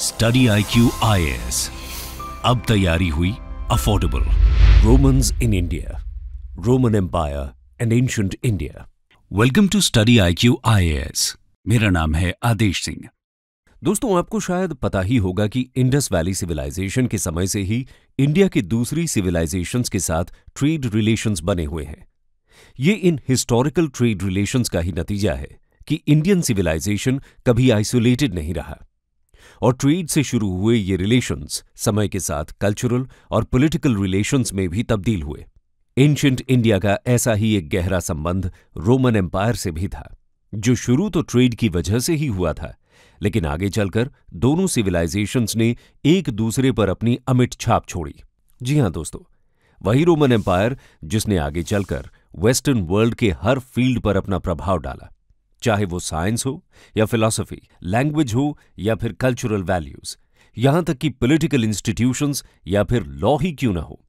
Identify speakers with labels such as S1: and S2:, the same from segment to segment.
S1: study I Q I S अब तैयारी हुई affordable Romans in India Roman Empire and ancient India welcome to study I Q I S मेरा नाम है आदेश सिंह दोस्तों आपको शायद पता ही होगा कि इंडस वैली सिविलाइजेशन के समय से ही इंडिया के दूसरी सिविलाइजेशंस के साथ ट्रेड रिलेशंस बने हुए हैं ये इन हिस्टोरिकल ट्रेड रिलेशंस का ही नतीजा है कि इंडियन सिविलाइजेशन कभी आइसोलेटेड नहीं रहा और ट्रेड से शुरू हुए ये रिलेशंस समय के साथ कल्चरल और पॉलिटिकल रिलेशंस में भी तब्दील हुए एंशंट इंडिया का ऐसा ही एक गहरा संबंध रोमन एम्पायर से भी था जो शुरू तो ट्रेड की वजह से ही हुआ था लेकिन आगे चलकर दोनों सिविलाइजेशंस ने एक दूसरे पर अपनी अमिट छाप छोड़ी जी हां दोस्तों वही रोमन एम्पायर जिसने आगे चलकर वेस्टर्न वर्ल्ड के हर फील्ड पर अपना प्रभाव डाला चाहे वो साइंस हो या फिलॉसफी लैंग्वेज हो या फिर कल्चरल वैल्यूज यहां तक कि पॉलिटिकल इंस्टीट्यूशंस या फिर लॉ ही क्यों ना हो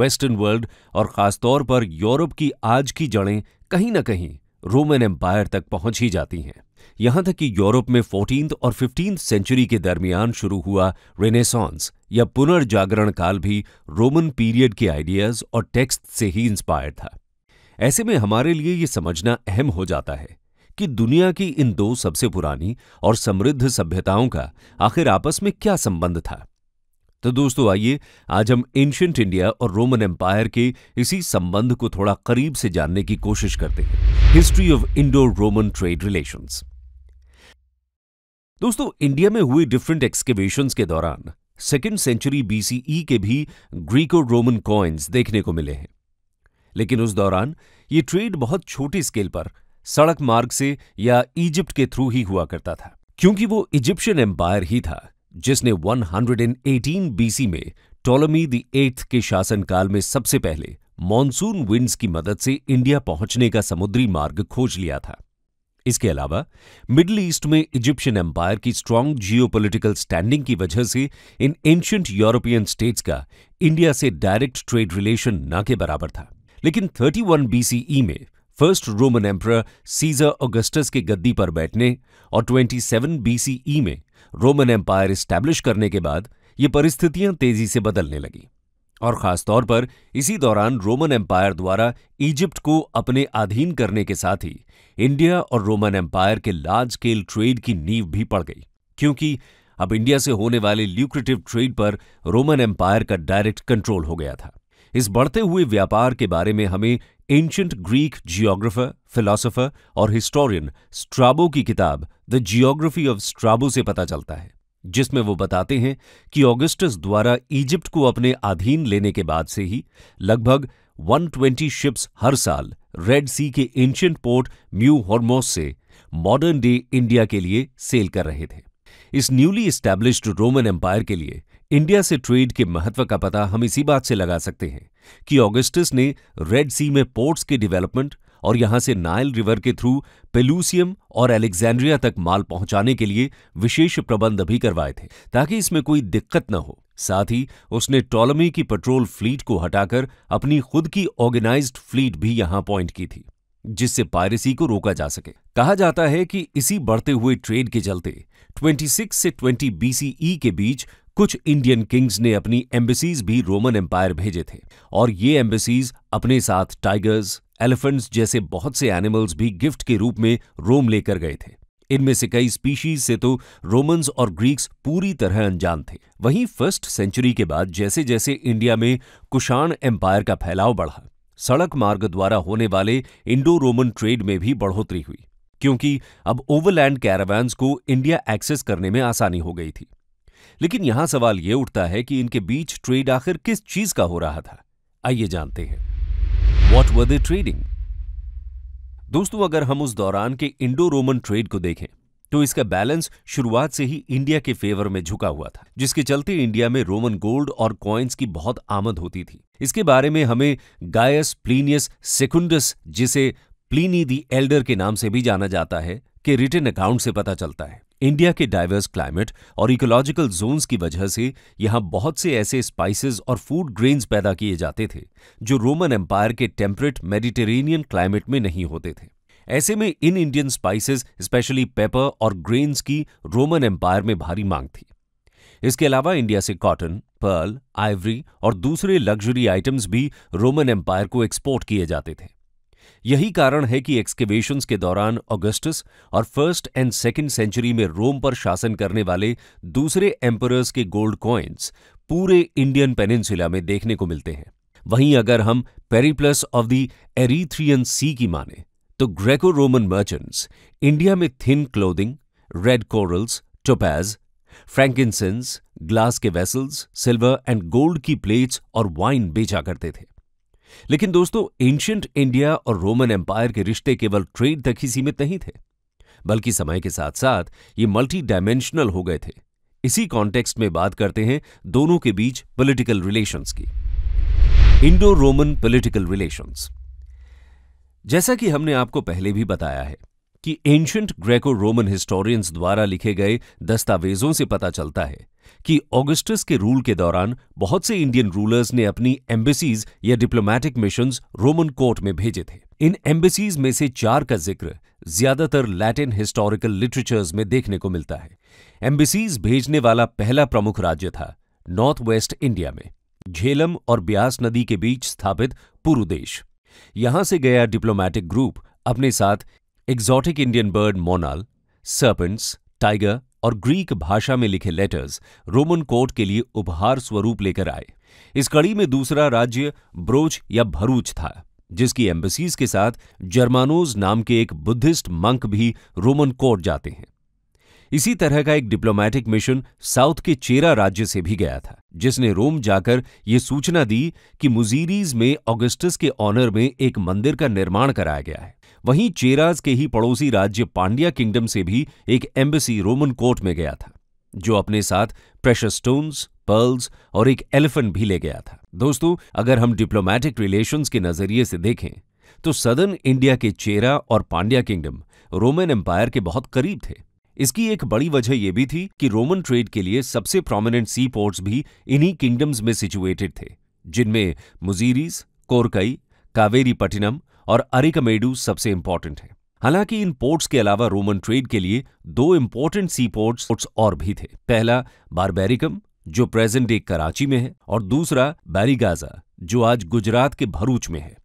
S1: वेस्टर्न वर्ल्ड और खासतौर पर यूरोप की आज की जड़ें कहीं ना कहीं रोमन एम्पायर तक पहुंच ही जाती हैं यहां तक कि यूरोप में फोर्टीन और फिफ्टीन सेंचुरी के दरमियान शुरू हुआ रेनेसॉन्स या पुनर्जागरण काल भी रोमन पीरियड के आइडियाज और टेक्स्ट से ही इंस्पायर था ऐसे में हमारे लिए ये समझना अहम हो जाता है कि दुनिया की इन दो सबसे पुरानी और समृद्ध सभ्यताओं का आखिर आपस में क्या संबंध था तो दोस्तों आइए आज हम एंशंट इंडिया और रोमन एम्पायर के इसी संबंध को थोड़ा करीब से जानने की कोशिश करते हैं history of Indo Roman trade relations दोस्तों इंडिया में हुई डिफरेंट एक्सकेवेशन के दौरान सेकेंड सेंचुरी बीसीई के भी ग्रीको रोमन कॉइन्स देखने को मिले हैं लेकिन उस दौरान ये ट्रेड बहुत छोटी स्केल पर सड़क मार्ग से या इजिप्ट के थ्रू ही हुआ करता था क्योंकि वो इजिप्शियन एम्पायर ही था जिसने 118 बीसी में टोलमी दी एथ के शासनकाल में सबसे पहले मॉनसून विंड्स की मदद से इंडिया पहुंचने का समुद्री मार्ग खोज लिया था इसके अलावा मिडल ईस्ट में इजिप्शियन एम्पायर की स्ट्रांग जियोपॉलिटिकल स्टैंडिंग की वजह से इन एंशंट यूरोपियन स्टेट्स का इंडिया से डायरेक्ट ट्रेड रिलेशन ना के बराबर था लेकिन 31 बीसीई e में first Roman emperor Caesar Augustus के गद्दी पर बैठने और 27 बीसीई e में रोमन एम्पायर स्टैब्लिश करने के बाद ये परिस्थितियां तेजी से बदलने लगी और खासतौर पर इसी दौरान रोमन एम्पायर द्वारा इजिप्ट को अपने अधीन करने के साथ ही इंडिया और रोमन एम्पायर के लार्ज स्केल ट्रेड की नींव भी पड़ गई क्योंकि अब इंडिया से होने वाले ल्यूक्रेटिव ट्रेड पर रोमन एम्पायर का डायरेक्ट कंट्रोल हो गया था इस बढ़ते हुए व्यापार के बारे में हमें एंशंट ग्रीक जियोग्राफर फिलोसोफर और हिस्टोरियन स्ट्राबो की किताब द जियोग्राफी ऑफ स्ट्राबो से पता चलता है जिसमें वो बताते हैं कि ऑगस्टस द्वारा इजिप्ट को अपने अधीन लेने के बाद से ही लगभग 120 शिप्स हर साल रेड सी के एंशंट पोर्ट म्यू हॉर्मोस से मॉडर्न डे इंडिया के लिए सेल कर रहे थे इस न्यूली स्टैब्लिश्ड रोमन एम्पायर के लिए इंडिया से ट्रेड के महत्व का पता हम इसी बात से लगा सकते हैं कि ऑगस्टस ने रेड सी में पोर्ट्स के डेवलपमेंट और यहां से नाइल रिवर के थ्रू पेलूसियम और अलेक्जेंड्रिया तक माल पहुंचाने के लिए विशेष प्रबंध भी करवाए थे ताकि इसमें कोई दिक्कत न हो साथ ही उसने टॉलमी की पेट्रोल फ्लीट को हटाकर अपनी खुद की ऑर्गेनाइज्ड फ्लीट भी यहां पॉइंट की थी जिससे पायरेसी को रोका जा सके कहा जाता है कि इसी बढ़ते हुए ट्रेड के चलते 26 से 20 बीसीई e के बीच कुछ इंडियन किंग्स ने अपनी एम्बेसीज भी रोमन एम्पायर भेजे थे और ये एम्बेसीज अपने साथ टाइगर्स एलिफेंट्स जैसे बहुत से एनिमल्स भी गिफ्ट के रूप में रोम लेकर गए थे इनमें से कई स्पीशीज से तो रोमन्स और ग्रीक्स पूरी तरह अनजान थे वहीं फर्स्ट सेंचुरी के बाद जैसे जैसे इंडिया में कुषाण एम्पायर का फैलाव बढ़ा सड़क मार्ग द्वारा होने वाले इंडो रोमन ट्रेड में भी बढ़ोतरी हुई क्योंकि अब ओवरलैंड कैरावैंस को इंडिया एक्सेस करने में आसानी हो गई थी लेकिन यहां सवाल यह उठता है कि इनके बीच ट्रेड आखिर किस चीज का हो रहा था आइए जानते हैं वॉट वर दे ट्रेडिंग दोस्तों अगर हम उस दौरान के इंडो रोमन ट्रेड को देखें तो इसका बैलेंस शुरुआत से ही इंडिया के फेवर में झुका हुआ था जिसके चलते इंडिया में रोमन गोल्ड और कॉइन्स की बहुत आमद होती थी इसके बारे में हमें गायस प्लीनियस सेकुंडस जिसे प्लीनी दी एल्डर के नाम से भी जाना जाता है के रिटर्न अकाउंट से पता चलता है इंडिया के डाइवर्स क्लाइमेट और इकोलॉजिकल जोन्स की वजह से यहाँ बहुत से ऐसे स्पाइसेस और फूड ग्रेन्स पैदा किए जाते थे जो रोमन एम्पायर के टेम्परेट मेडिटेरेनियन क्लाइमेट में नहीं होते थे ऐसे में इन इंडियन स्पाइसेस स्पेशली पेपर और ग्रेन्स की रोमन एम्पायर में भारी मांग थी इसके अलावा इंडिया से कॉटन पर्ल आइवरी और दूसरे लग्जरी आइटम्स भी रोमन एम्पायर को एक्सपोर्ट किए जाते थे यही कारण है कि एक्सकेवेशन के दौरान ऑगस्टस और फर्स्ट एंड सेकेंड सेंचुरी में रोम पर शासन करने वाले दूसरे एम्परर्स के गोल्ड कॉइन्स पूरे इंडियन पेनिनसुला में देखने को मिलते हैं वहीं अगर हम Periplus of the Erythraean sea की माने तो ग्रेको रोमन मर्चेंट्स इंडिया में thin clothing red corals topaz frankincense glass के वेसल्स सिल्वर एंड गोल्ड की प्लेट्स और वाइन बेचा करते थे लेकिन दोस्तों एंशियंट इंडिया और रोमन एम्पायर के रिश्ते केवल ट्रेड तक ही सीमित नहीं थे बल्कि समय के साथ साथ ये मल्टी डायमेंशनल हो गए थे इसी कॉन्टेक्स्ट में बात करते हैं दोनों के बीच पॉलिटिकल रिलेशंस की इंडो रोमन पॉलिटिकल रिलेशंस जैसा कि हमने आपको पहले भी बताया है कि एंशंट ग्रेको रोमन हिस्टोरियंस द्वारा लिखे गए दस्तावेजों से पता चलता है कि ऑगस्टस के रूल के दौरान बहुत से इंडियन रूलर्स ने अपनी एम्बेसीज या डिप्लोमैटिक मिशन रोमन कोर्ट में भेजे थे इन एम्बेसीज में से चार का जिक्र ज्यादातर लैटिन हिस्टोरिकल लिटरेचर्स में देखने को मिलता है एम्बेसीज भेजने वाला पहला प्रमुख राज्य था नॉर्थ वेस्ट इंडिया में झेलम और ब्यास नदी के बीच स्थापित पूर्व देश यहां से गया डिप्लोमैटिक ग्रुप अपने साथ exotic Indian bird monal serpents tiger और ग्रीक भाषा में लिखे लेटर्स रोमन कोर्ट के लिए उपहार स्वरूप लेकर आए इस कड़ी में दूसरा राज्य ब्रोच या भरूच था जिसकी एम्बेसीज के साथ जर्मानोज नाम के एक बुद्धिस्ट मंक भी रोमन कोर्ट जाते हैं इसी तरह का एक डिप्लोमैटिक मिशन साउथ के चेरा राज्य से भी गया था जिसने रोम जाकर यह सूचना दी कि मुजीरीज में ऑगस्टस के ऑनर में एक मंदिर का निर्माण कराया गया है वहीं चेराज के ही पड़ोसी राज्य पांड्या किंगडम से भी एक एम्बेसी रोमन कोर्ट में गया था जो अपने साथ प्रेशर स्टोन्स पर्ल्स और एक एलिफेंट भी ले गया था दोस्तों अगर हम डिप्लोमेटिक रिलेशंस के नजरिए से देखें तो सदर्न इंडिया के चेरा और पांड्या किंगडम रोमन एम्पायर के बहुत करीब थे इसकी एक बड़ी वजह यह भी थी कि रोमन ट्रेड के लिए सबसे प्रोमिनेंट सी पोर्ट्स भी इन्हीं किंगडम्स में सिचुएटेड थे जिनमें मुजीरीज कोरकई कावेरीपटिनम और अरिकमेडू सबसे इंपॉर्टेंट है हालांकि इन पोर्ट्स के अलावा रोमन ट्रेड के लिए दो इंपॉर्टेंट सी पोर्ट्स और भी थे पहला बारबेरिकम जो प्रेजेंट डे कराची में है और दूसरा बैरीगाजा जो आज गुजरात के भरूच में है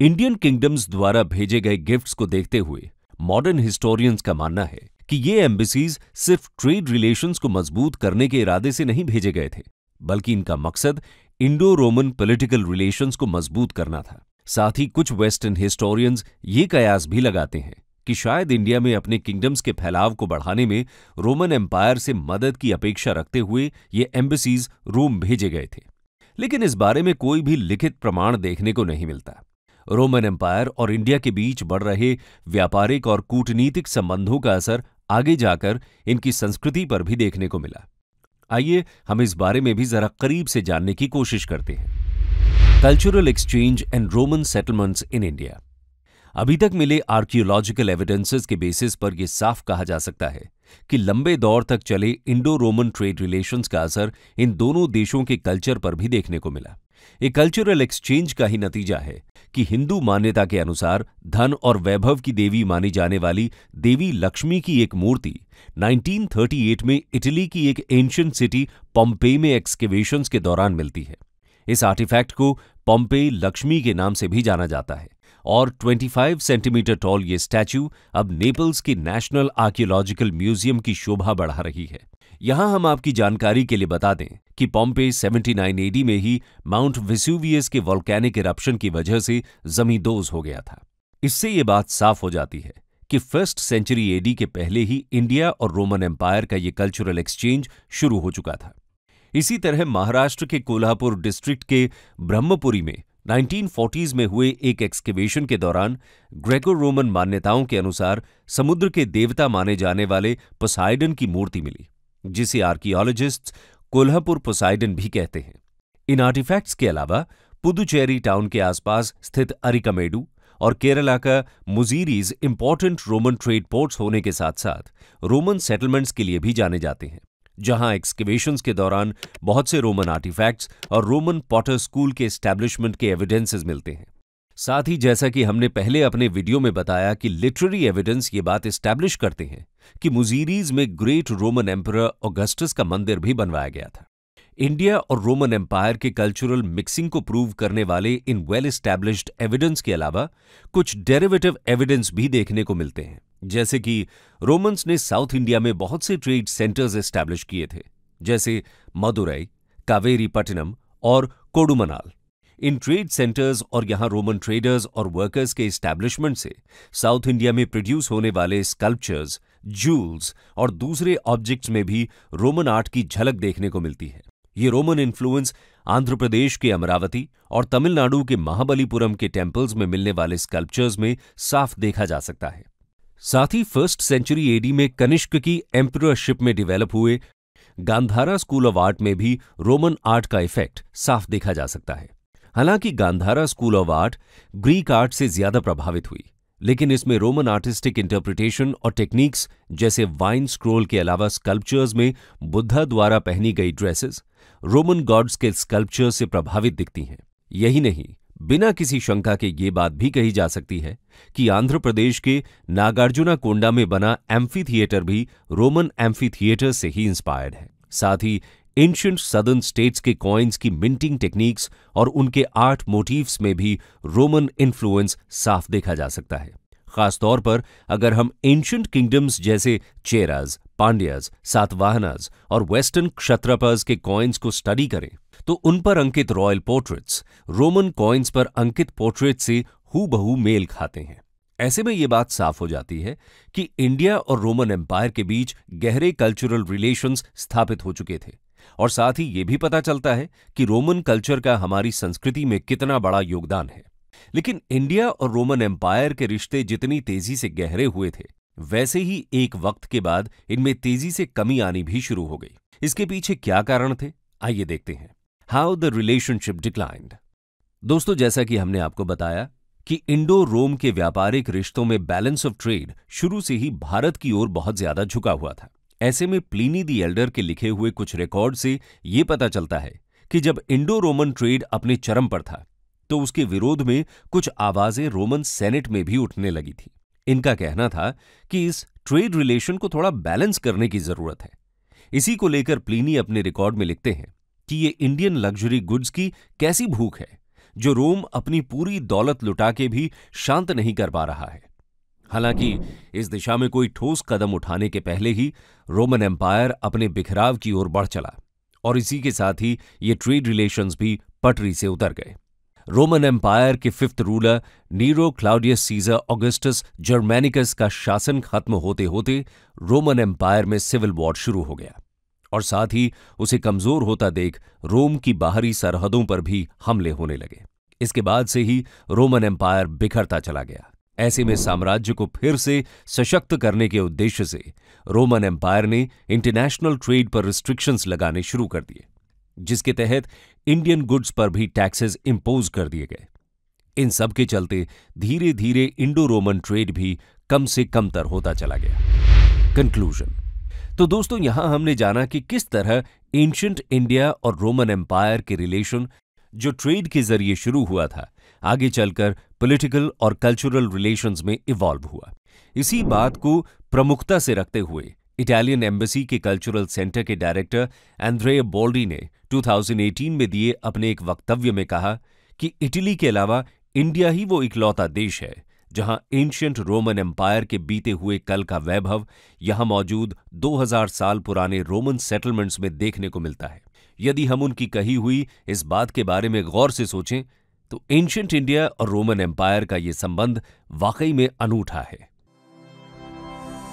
S1: इंडियन किंगडम्स द्वारा भेजे गए गिफ्ट्स को देखते हुए मॉडर्न हिस्टोरियंस का मानना है कि ये एम्बेसीज सिर्फ ट्रेड रिलेशंस को मजबूत करने के इरादे से नहीं भेजे गए थे बल्कि इनका मकसद इंडो रोमन पॉलिटिकल रिलेशंस को मजबूत करना था साथ ही कुछ वेस्टर्न हिस्टोरियंस ये कयास भी लगाते हैं कि शायद इंडिया में अपने किंगडम्स के फैलाव को बढ़ाने में रोमन एम्पायर से मदद की अपेक्षा रखते हुए ये एम्बेसीज रोम भेजे गए थे लेकिन इस बारे में कोई भी लिखित प्रमाण देखने को नहीं मिलता रोमन एम्पायर और इंडिया के बीच बढ़ रहे व्यापारिक और कूटनीतिक संबंधों का असर आगे जाकर इनकी संस्कृति पर भी देखने को मिला आइए हम इस बारे में भी जरा करीब से जानने की कोशिश करते हैं cultural exchange and Roman settlements in India अभी तक मिले आर्कियोलॉजिकल एविडेंसेस के बेसिस पर यह साफ कहा जा सकता है कि लंबे दौर तक चले इंडो रोमन ट्रेड रिलेशंस का असर इन दोनों देशों के कल्चर पर भी देखने को मिला एक कल्चरल एक्सचेंज का ही नतीजा है कि हिंदू मान्यता के अनुसार धन और वैभव की देवी मानी जाने वाली देवी लक्ष्मी की एक मूर्ति 1938 में इटली की एक एंशियंट सिटी पॉम्पे में एक्सकेवेशंस के दौरान मिलती है इस आर्टिफैक्ट को पॉम्पे लक्ष्मी के नाम से भी जाना जाता है और 25 सेंटीमीटर टॉल ये स्टैच्यू अब नेपल्स की नेशनल आर्कियोलॉजिकल म्यूजियम की शोभा बढ़ा रही है यहां हम आपकी जानकारी के लिए बता दें कि पॉम्पे 79 एडी में ही माउंट विस्यूवियस के वॉल्कैनिक इरप्शन की वजह से जमींदोज हो गया था इससे ये बात साफ हो जाती है कि फर्स्ट सेंचुरी एडी के पहले ही इंडिया और रोमन एम्पायर का ये कल्चरल एक्सचेंज शुरू हो चुका था इसी तरह महाराष्ट्र के कोल्हापुर डिस्ट्रिक्ट के ब्रह्मपुरी में 1940s में हुए एक एक्सकेवेशन के दौरान ग्रेको रोमन मान्यताओं के अनुसार समुद्र के देवता माने जाने वाले पोसाइडन की मूर्ति मिली जिसे आर्कियोलॉजिस्ट्स कोल्हापुर पोसाइडन भी कहते हैं इन आर्टिफैक्ट्स के अलावा पुदुचेरी टाउन के आसपास स्थित अरिकमेडू और केरला का Muziris important Roman trade ports होने के साथ साथ रोमन सेटलमेंट्स के लिए भी जाने जाते हैं जहां एक्सकेवेशन के दौरान बहुत से रोमन आर्टिफैक्ट्स और रोमन पॉटर स्कूल के एस्टैब्लिशमेंट के एविडेंसेस मिलते हैं साथ ही जैसा कि हमने पहले अपने वीडियो में बताया कि लिटरेरी एविडेंस ये बात एस्टैब्लिश करते हैं कि मुजीरीज में ग्रेट रोमन एम्पर ऑगस्टस का मंदिर भी बनवाया गया था इंडिया और रोमन एम्पायर के कल्चरल मिक्सिंग को प्रूव करने वाले इन वेल स्टैब्लिश्ड एविडेंस के अलावा कुछ डेरिवेटिव एविडेंस भी देखने को मिलते हैं जैसे कि रोमन्स ने साउथ इंडिया में बहुत से ट्रेड सेंटर्स एस्टैब्लिश किए थे जैसे मदुरई कावेरीपट्टनम और कोडुमनाल इन ट्रेड सेंटर्स और यहां रोमन ट्रेडर्स और वर्कर्स के इस्टेब्लिशमेंट से साउथ इंडिया में प्रोड्यूस होने वाले स्कल्पचर्स जूल्स और दूसरे ऑब्जेक्ट्स में भी रोमन आर्ट की झलक देखने को मिलती है ये रोमन इन्फ्लुएंस आंध्र प्रदेश के अमरावती और तमिलनाडु के महाबलीपुरम के टेम्पल्स में मिलने वाले स्कल्पचर्स में साफ देखा जा सकता है साथ ही फर्स्ट सेंचुरी एडी में कनिष्क की एम्प्रशिप में डिवेलप हुए गांधारा स्कूल ऑफ आर्ट में भी रोमन आर्ट का इफेक्ट साफ देखा जा सकता है हालांकि Gandhara school of art Greek art से ज्यादा प्रभावित हुई लेकिन इसमें रोमन आर्टिस्टिक इंटरप्रिटेशन और टेक्निक्स जैसे वाइन स्क्रोल के अलावा स्कल्पचर्स में बुद्धा द्वारा पहनी गई ड्रेसेस रोमन गॉड्स के स्कल्पचर से प्रभावित दिखती हैं यही नहीं बिना किसी शंका के ये बात भी कही जा सकती है कि आंध्र प्रदेश के नागार्जुना कोंडा में बना एम्फी थिएटर भी रोमन एम्फी थिएटर से ही इंस्पायर्ड है साथ ही एंशंट सदर्न स्टेट्स के कॉइन्स की मिंटिंग टेक्निक्स और उनके आर्ट मोटिव्स में भी रोमन इन्फ्लुएंस साफ देखा जा सकता है खासतौर पर अगर हम एंशंट किंगडम्स जैसे चेराज पांड्यज सातवाहनाज और वेस्टर्न क्षत्रपर्स के कॉइन्स को स्टडी करें तो उन पर अंकित रॉयल पोर्ट्रेट्स रोमन कॉइन्स पर अंकित पोर्ट्रेट से हूबहू मेल खाते हैं ऐसे में ये बात साफ हो जाती है कि इंडिया और रोमन एम्पायर के बीच गहरे कल्चरल रिलेशंस स्थापित हो चुके थे और साथ ही ये भी पता चलता है कि रोमन कल्चर का हमारी संस्कृति में कितना बड़ा योगदान है लेकिन इंडिया और रोमन एम्पायर के रिश्ते जितनी तेजी से गहरे हुए थे वैसे ही एक वक्त के बाद इनमें तेजी से कमी आनी भी शुरू हो गई इसके पीछे क्या कारण थे आइए देखते हैं हाउ द रिलेशनशिप डिक्लाइंड दोस्तों जैसा कि हमने आपको बताया कि इंडो रोम के व्यापारिक रिश्तों में बैलेंस ऑफ ट्रेड शुरू से ही भारत की ओर बहुत ज्यादा झुका हुआ था ऐसे में प्लीनी दी एल्डर के लिखे हुए कुछ रिकॉर्ड से ये पता चलता है कि जब इंडो रोमन ट्रेड अपने चरम पर था तो उसके विरोध में कुछ आवाजें रोमन सेनेट में भी उठने लगी थी इनका कहना था कि इस ट्रेड रिलेशन को थोड़ा बैलेंस करने की जरूरत है इसी को लेकर प्लीनी अपने रिकॉर्ड में लिखते हैं कि ये इंडियन लग्जरी गुड्स की कैसी भूख है जो रोम अपनी पूरी दौलत लुटा के भी शांत नहीं कर पा रहा है हालांकि इस दिशा में कोई ठोस कदम उठाने के पहले ही रोमन एम्पायर अपने बिखराव की ओर बढ़ चला और इसी के साथ ही ये ट्रेड रिलेशंस भी पटरी से उतर गए रोमन एम्पायर के fifth ruler Nero Claudius Caesar Augustus Germanicus का शासन खत्म होते होते रोमन एम्पायर में सिविल वॉर शुरू हो गया और साथ ही उसे कमजोर होता देख रोम की बाहरी सरहदों पर भी हमले होने लगे इसके बाद से ही रोमन एम्पायर बिखरता चला गया ऐसे में साम्राज्य को फिर से सशक्त करने के उद्देश्य से रोमन एम्पायर ने इंटरनेशनल ट्रेड पर रिस्ट्रिक्शंस लगाने शुरू कर दिए जिसके तहत इंडियन गुड्स पर भी टैक्सेस इम्पोज कर दिए गए इन सब के चलते धीरे धीरे इंडो रोमन ट्रेड भी कम से कमतर होता चला गया कंक्लूजन तो दोस्तों यहां हमने जाना कि किस तरह एंशंट इंडिया और रोमन एम्पायर के रिलेशन जो ट्रेड के जरिए शुरू हुआ था आगे चलकर पॉलिटिकल और कल्चरल रिलेशंस में इवॉल्व हुआ इसी बात को प्रमुखता से रखते हुए इटालियन एम्बेसी के कल्चरल सेंटर के डायरेक्टर एंड्रे बोल्डी ने 2018 में दिए अपने एक वक्तव्य में कहा कि इटली के अलावा इंडिया ही वो इकलौता देश है जहां एंशियंट रोमन एम्पायर के बीते हुए कल का वैभव यहां मौजूद 2000 साल पुराने रोमन सेटलमेंट्स में देखने को मिलता है यदि हम उनकी कही हुई इस बात के बारे में गौर से सोचें तो एंशियंट इंडिया और रोमन एम्पायर का ये संबंध वाकई में अनूठा है